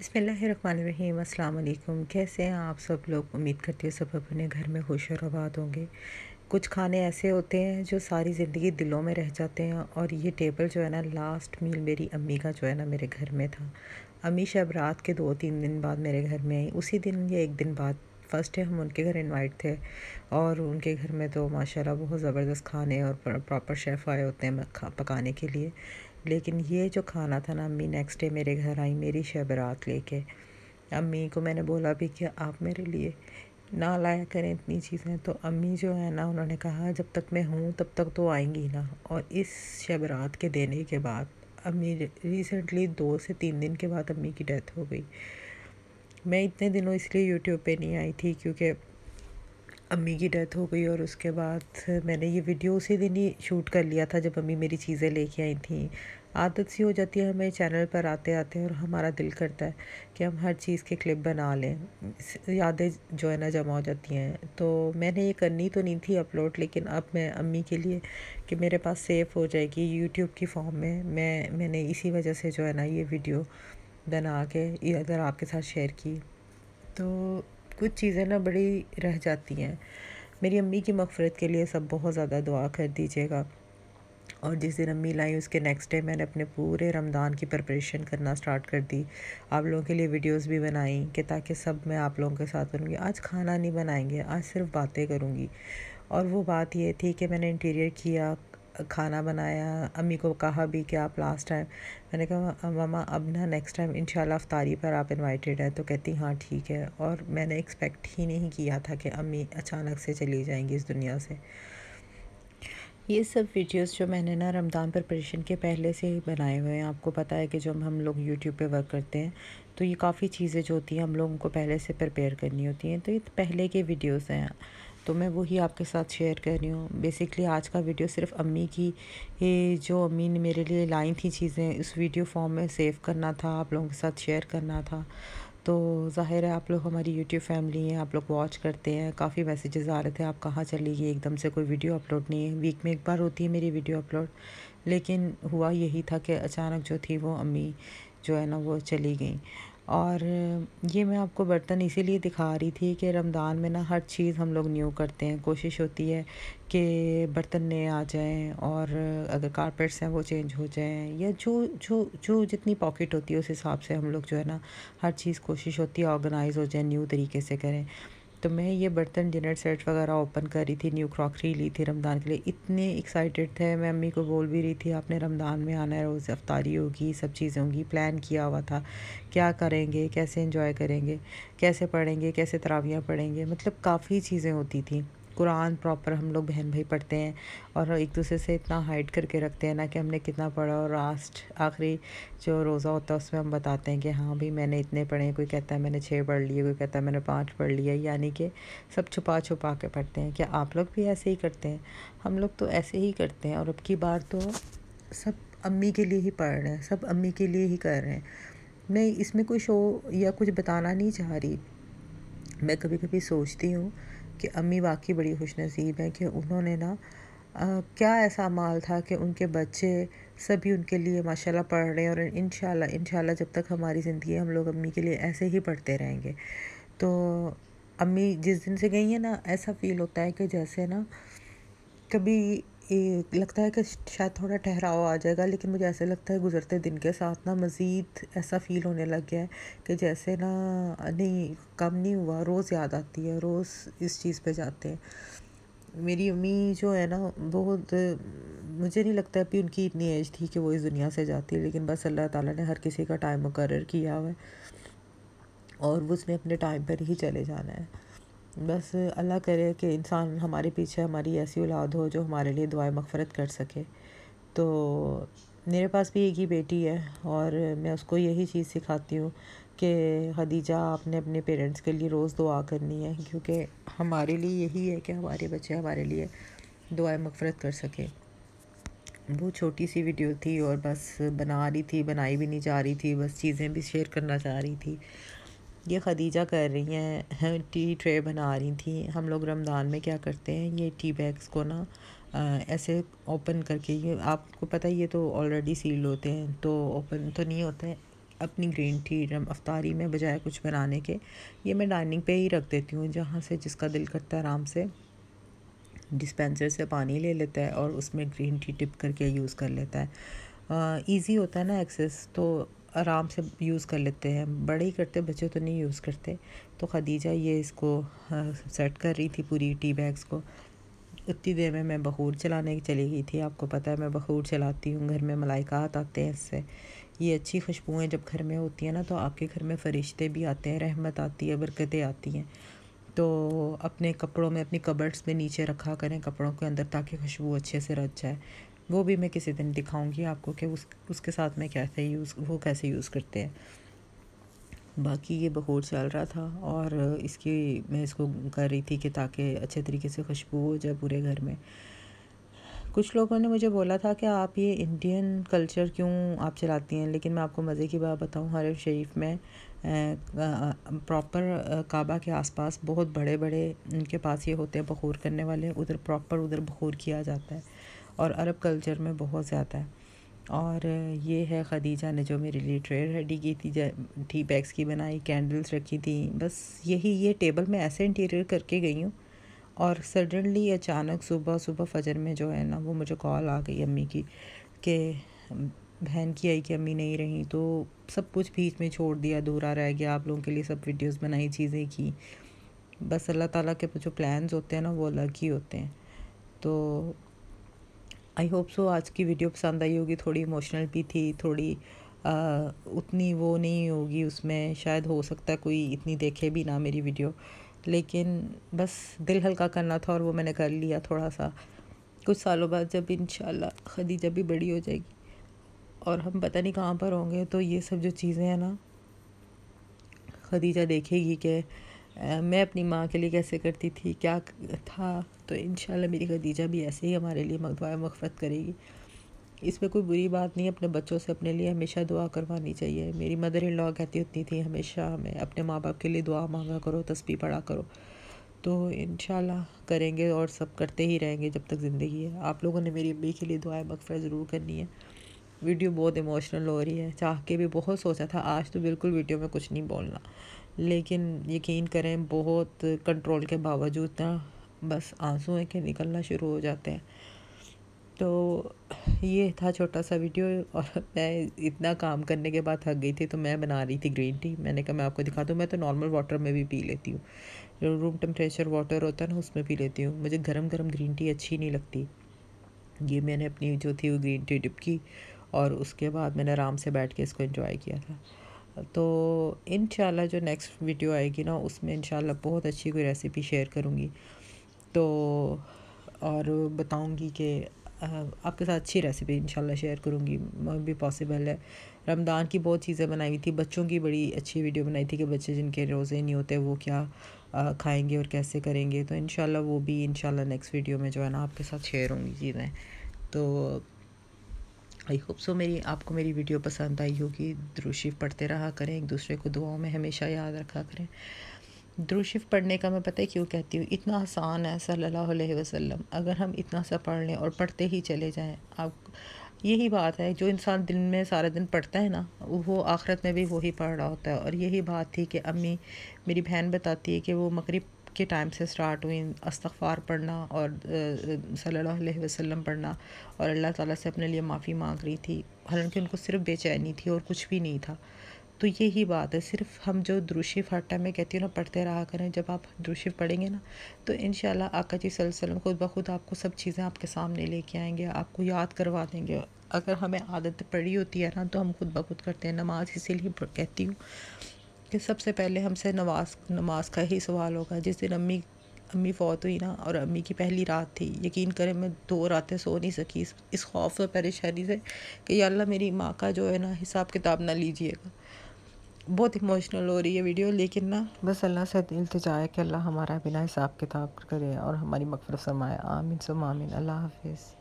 अस्सलाम अल्लाम कैसे हैं आप सब लोग उम्मीद करती हूँ सब अपने घर में खुश और आबाद होंगे कुछ खाने ऐसे होते हैं जो सारी ज़िंदगी दिलों में रह जाते हैं और ये टेबल जो है ना लास्ट मील मेरी अम्मी का जो है ना मेरे घर में था अम्मी शब रात के दो तीन दिन बाद मेरे घर में आई उसी दिन या एक दिन बाद फ़र्स्ट है हम उनके घर इनवाइट थे और उनके घर में तो माशाल्लाह बहुत ज़बरदस्त खाने और प्रॉपर शेफ़ आए होते हैं पकाने के लिए लेकिन ये जो खाना था ना अम्मी नेक्स्ट डे मेरे घर आई मेरी शबरात लेके अम्मी को मैंने बोला भी कि आप मेरे लिए ना लाया करें इतनी चीज़ें तो अम्मी जो है ना उन्होंने कहा जब तक मैं हूँ तब तक तो आएंगी ना और इस शबरात के देने के बाद अम्मी रिसेंटली दो से तीन दिन के बाद अम्मी की डेथ हो गई मैं इतने दिनों इसलिए यूट्यूब पे नहीं आई थी क्योंकि अम्मी की डेथ हो गई और उसके बाद मैंने ये वीडियो उसी दिन ही शूट कर लिया था जब अम्मी मेरी चीज़ें लेके आई थी आदत सी हो जाती है हमें चैनल पर आते आते और हमारा दिल करता है कि हम हर चीज़ के क्लिप बना लें यादें जो है ना जमा हो जाती हैं तो मैंने ये करनी तो नहीं थी अपलोड लेकिन अब मैं अम्मी के लिए कि मेरे पास सेफ़ हो जाएगी यूट्यूब की फॉर्म में मैं मैंने इसी वजह से जो है ना ये वीडियो बना के इधर आपके साथ शेयर की तो कुछ चीज़ें ना बड़ी रह जाती हैं मेरी अम्मी की मफ़रत के लिए सब बहुत ज़्यादा दुआ कर दीजिएगा और जिस दिन अम्मी लाई उसके नेक्स्ट डे मैंने अपने पूरे रमज़ान की प्रपरेशन करना स्टार्ट कर दी आप लोगों के लिए वीडियोस भी बनाई कि ताकि सब मैं आप लोगों के साथ करूँगी आज खाना नहीं बनाएंगे आज सिर्फ बातें करूँगी और वो बात ये थी कि मैंने इंटीरियर किया खाना बनाया अम्मी को कहा भी कि आप लास्ट टाइम मैंने कहा मामा अब ना नेक्स्ट टाइम इन अफ्तारी पर आप इनवाइटेड हैं तो कहती हाँ ठीक है और मैंने एक्सपेक्ट ही नहीं किया था कि अम्मी अचानक से चली जाएंगी इस दुनिया से ये सब वीडियोस जो मैंने ना रमज़ान प्रपरेशन के पहले से ही बनाए हुए हैं आपको पता है कि जब हम लोग यूट्यूब पे वर्क करते हैं तो ये काफ़ी चीज़ें जो होती हैं हम लोगों को पहले से प्रिपेयर करनी होती हैं तो ये पहले के वीडियोस हैं तो मैं वही आपके साथ शेयर कर रही हूँ बेसिकली आज का वीडियो सिर्फ अम्मी की ये जो अम्मी ने मेरे लिए लाई थी चीज़ें उस वीडियो फॉर्म में सेव करना था आप लोगों के साथ शेयर करना था तो ज़ाहिर है आप लोग हमारी यूट्यूब फैमिली हैं आप लोग वॉच करते हैं काफ़ी मैसेजेस आ रहे थे आप कहाँ चली गई एकदम से कोई वीडियो अपलोड नहीं है वीक में एक बार होती है मेरी वीडियो अपलोड लेकिन हुआ यही था कि अचानक जो थी वो अम्मी जो है ना वो चली गई और ये मैं आपको बर्तन इसीलिए दिखा रही थी कि रमज़ान में ना हर चीज़ हम लोग न्यू करते हैं कोशिश होती है कि बर्तन नए आ जाएं और अगर कारपेट्स हैं वो चेंज हो जाएं या जो जो जो जितनी पॉकेट होती है उस हिसाब से हम लोग जो है ना हर चीज़ कोशिश होती है ऑर्गेनाइज़ हो जाए न्यू तरीके से करें तो मैं ये बर्तन डिनर सेट वगैरह ओपन कर रही थी न्यू क्रॉकरी ली थी रमज़ान के लिए इतने एक्साइटेड थे मैं अम्मी को बोल भी रही थी आपने रमज़ान में आना है रोज़ अफ्तारी होगी सब चीज़ें होंगी प्लान किया हुआ था क्या करेंगे कैसे इंजॉय करेंगे कैसे पढ़ेंगे कैसे तरावियाँ पढ़ेंगे मतलब काफ़ी चीज़ें होती थी कुरान प्रॉपर हम लोग बहन भाई पढ़ते हैं और एक दूसरे से इतना हाइड करके रखते हैं ना कि हमने कितना पढ़ा और लास्ट आखिरी जो रोज़ा होता है उसमें हम बताते हैं कि हाँ भाई मैंने इतने पढ़े कोई कहता है मैंने छः पढ़ लिए कोई कहता है मैंने पाँच पढ़ लिया यानी कि सब छुपा छुपा के पढ़ते हैं क्या आप लोग भी ऐसे ही करते हैं हम लोग तो ऐसे ही करते हैं और अब की बार तो सब अम्मी के लिए ही पढ़ रहे हैं सब अम्मी के लिए ही कर रहे हैं मैं इसमें कोई शो या कुछ बताना नहीं चाह रही मैं कभी कभी सोचती हूँ कि अम्मी वाकई बड़ी खुश नसीब हैं कि उन्होंने ना आ, क्या ऐसा माल था कि उनके बच्चे सभी उनके लिए माशाल्लाह पढ़ रहे हैं और इन इन जब तक हमारी ज़िंदगी हम लोग अम्मी के लिए ऐसे ही पढ़ते रहेंगे तो अम्मी जिस दिन से गई हैं ना ऐसा फील होता है कि जैसे ना कभी लगता है कि शायद थोड़ा ठहराव आ जाएगा लेकिन मुझे ऐसे लगता है गुज़रते दिन के साथ ना मज़ीद ऐसा फ़ील होने लग गया है कि जैसे ना नहीं कम नहीं हुआ रोज़ याद आती है रोज़ इस चीज़ पे जाते हैं मेरी अम्मी जो है ना बहुत मुझे नहीं लगता अभी उनकी इतनी एज थी कि वो इस दुनिया से जाती है लेकिन बस अल्लाह ताला ने हर किसी का टाइम मुकर किया हुआ है और उसने अपने टाइम पर ही चले जाना है बस अल्लाह करे कि इंसान हमारे पीछे हमारी ऐसी औलाद हो जो हमारे लिए दुआ मफ़रत कर सके तो मेरे पास भी एक ही बेटी है और मैं उसको यही चीज़ सिखाती हूँ कि खदीजा आपने अपने पेरेंट्स के लिए रोज़ दुआ करनी है क्योंकि हमारे लिए यही है कि हमारे बच्चे हमारे लिए दुआ मफ़रत कर सकें वो छोटी सी वीडियो थी और बस बना रही थी बनाई भी नहीं जा रही थी बस चीज़ें भी शेयर करना चाह रही थी ये खदीजा कर रही हैं टी ट्रे बना रही थी हम लोग रमज़ान में क्या करते हैं ये टी बैग्स को ना ऐसे ओपन करके ये आपको पता है ये तो ऑलरेडी सील होते हैं तो ओपन तो नहीं होते हैं अपनी ग्रीन टी रम अफ्तारी में बजाय कुछ बनाने के ये मैं डाइनिंग पे ही रख देती हूँ जहाँ से जिसका दिल करता है आराम से डिस्पेंसर से पानी ले लेता है और उसमें ग्रीन टी टिप करके यूज़ कर लेता है ईज़ी होता है ना एक्सेस तो आराम से यूज़ कर लेते हैं बड़े ही करते बच्चे तो नहीं यूज़ करते तो खदीजा ये इसको सेट कर रही थी पूरी टी बैग्स को उतनी देर में मैं बखूर चलाने चली गई थी आपको पता है मैं बखूर चलाती हूँ घर में मलाइकात आते हैं इससे ये अच्छी खुशबुएँ जब घर में होती हैं ना तो आपके घर में फरिश्ते भी आते हैं रहमत आती है बरकतें आती हैं तो अपने कपड़ों में अपनी कबर्ड्स में नीचे रखा करें कपड़ों के अंदर ताकि खुशबू अच्छे से रच जाए वो भी मैं किसी दिन दिखाऊंगी आपको कि उस उसके साथ में कैसे यूज़ वो कैसे यूज़ करते हैं बाकी ये बहुत चल रहा था और इसकी मैं इसको कर रही थी कि ताकि अच्छे तरीके से खुशबू हो जाए पूरे घर में कुछ लोगों ने मुझे बोला था कि आप ये इंडियन कल्चर क्यों आप चलाती हैं लेकिन मैं आपको मज़े की बात बताऊं हर शरीफ में प्रॉपर काबा के आसपास बहुत बड़े बड़े उनके पास ये होते हैं बखूर करने वाले उधर प्रॉपर उधर बखूर किया जाता है और अरब कल्चर में बहुत ज़्यादा है और ये है खदीजा ने जो मेरे लिए ट्रे रेडी की थी टी बैग्स की बनाई कैंडल्स रखी थी बस यही ये टेबल में ऐसे इंटीरियर करके गई हूँ और सडनली अचानक सुबह सुबह फजर में जो है ना वो मुझे कॉल आ गई अम्मी की कि बहन की आई कि अम्मी नहीं रही तो सब कुछ बीच में छोड़ दिया अधूरा रह गया आप लोगों के लिए सब वीडियोस बनाई चीज़ें की बस अल्लाह ताला के जो प्लान्स होते हैं ना वो अलग ही होते हैं तो आई होप सो आज की वीडियो पसंद आई होगी थोड़ी इमोशनल भी थी थोड़ी आ, उतनी वो नहीं होगी उसमें शायद हो सकता है कोई इतनी देखे भी ना मेरी वीडियो लेकिन बस दिल हल्का करना था और वो मैंने कर लिया थोड़ा सा कुछ सालों बाद जब इन खदीजा भी बड़ी हो जाएगी और हम पता नहीं कहाँ पर होंगे तो ये सब जो चीज़ें हैं ना खदीजा देखेगी कि मैं अपनी माँ के लिए कैसे करती थी क्या था तो इन मेरी खदीजा भी ऐसे ही हमारे लिए दुआ मफ़रत करेगी इसमें कोई बुरी बात नहीं अपने बच्चों से अपने लिए हमेशा दुआ करवानी चाहिए मेरी मदर इन लॉ कहती होती थी हमेशा हमें अपने माँ बाप के लिए दुआ मांगा करो तस्वीर पढ़ा करो तो इन करेंगे और सब करते ही रहेंगे जब तक ज़िंदगी है आप लोगों ने मेरी अम्मी के लिए दुआ मकफ़ ज़रूर करनी है वीडियो बहुत इमोशनल हो रही है चाह के भी बहुत सोचा था आज तो बिल्कुल वीडियो में कुछ नहीं बोलना लेकिन यकीन करें बहुत कंट्रोल के बावजूद ना बस आंसू हैं कि निकलना शुरू हो जाते हैं तो ये था छोटा सा वीडियो और मैं इतना काम करने के बाद थक गई थी तो मैं बना रही थी ग्रीन टी मैंने कहा मैं आपको दिखा दूँ मैं तो नॉर्मल वाटर में भी पी लेती हूँ जो रूम टेम्परेचर वाटर होता है ना उसमें पी लेती हूँ मुझे गर्म गर्म ग्रीन टी अच्छी नहीं लगती ये मैंने अपनी जो थी वो ग्रीन टी डिप की और उसके बाद मैंने आराम से बैठ के इसको इन्जॉय किया था तो इन जो नेक्स्ट वीडियो आएगी ना उसमें इन बहुत अच्छी कोई रेसिपी शेयर करूँगी तो और बताऊँगी कि आपके साथ अच्छी रेसिपी इन शेयर करूँगी भी पॉसिबल है रमदान की बहुत चीज़ें बनाई हुई थी बच्चों की बड़ी अच्छी वीडियो बनाई थी कि बच्चे जिनके रोज़े नहीं होते वो क्या खाएंगे और कैसे करेंगे तो इन वो भी इन नेक्स्ट वीडियो में जो है ना आपके साथ शेयर होंगी चीज़ें तो आई होप सो मेरी आपको मेरी वीडियो पसंद आई होगी ध्रुशिव पढ़ते रहा करें एक दूसरे को दुआओं में हमेशा याद रखा करें ध्रुशिव पढ़ने का मैं पता है क्यों कहती हूँ इतना आसान है सल्लल्लाहु अलैहि वसल्लम अगर हम इतना सा पढ़ लें और पढ़ते ही चले जाएं आप यही बात है जो इंसान दिन में सारा दिन पढ़ता है ना वो आखिरत में भी वही पढ़ रहा होता है और यही बात थी कि अम्मी मेरी बहन बताती है कि वो मकरब के टाइम से स्टार्ट हुई अस्तफ़ार पढ़ना और सल्लल्लाहु अलैहि वसल्लम पढ़ना और अल्लाह ताला से अपने लिए माफ़ी मांग रही थी हालांकि उनको सिर्फ बेचैनी थी और कुछ भी नहीं था तो यही बात है सिर्फ हम जो द्रुशिफ हर टाइम में कहती हूँ ना पढ़ते रहा करें जब आप द्रुशिफ पढ़ेंगे ना तो इन आका जी सल्लम खुद ब खुद आपको सब चीज़ें आपके सामने लेके आएंगे आपको याद करवा देंगे अगर हमें आदत पड़ी होती है ना तो हम खुद ब खुद करते हैं नमाज इसीलिए कहती हूँ कि सबसे पहले हमसे नमाज नमाज का ही सवाल होगा जिस दिन अम्मी अम्मी फ़ौत हुई ना और अम्मी की पहली रात थी यकीन करें मैं दो रातें सो नहीं सकी इस, इस खौफ और परेशानी से कि अल्लाह मेरी माँ का जो है ना हिसाब किताब ना लीजिएगा बहुत इमोशनल हो रही है वीडियो लेकिन ना बस अल्लाह से इल्तजा है कि अल्लाह हमारा बिना हिसाब किताब करे और हमारी मकफर समाए आमिन सुम आमिन अल्लाह हाफिज़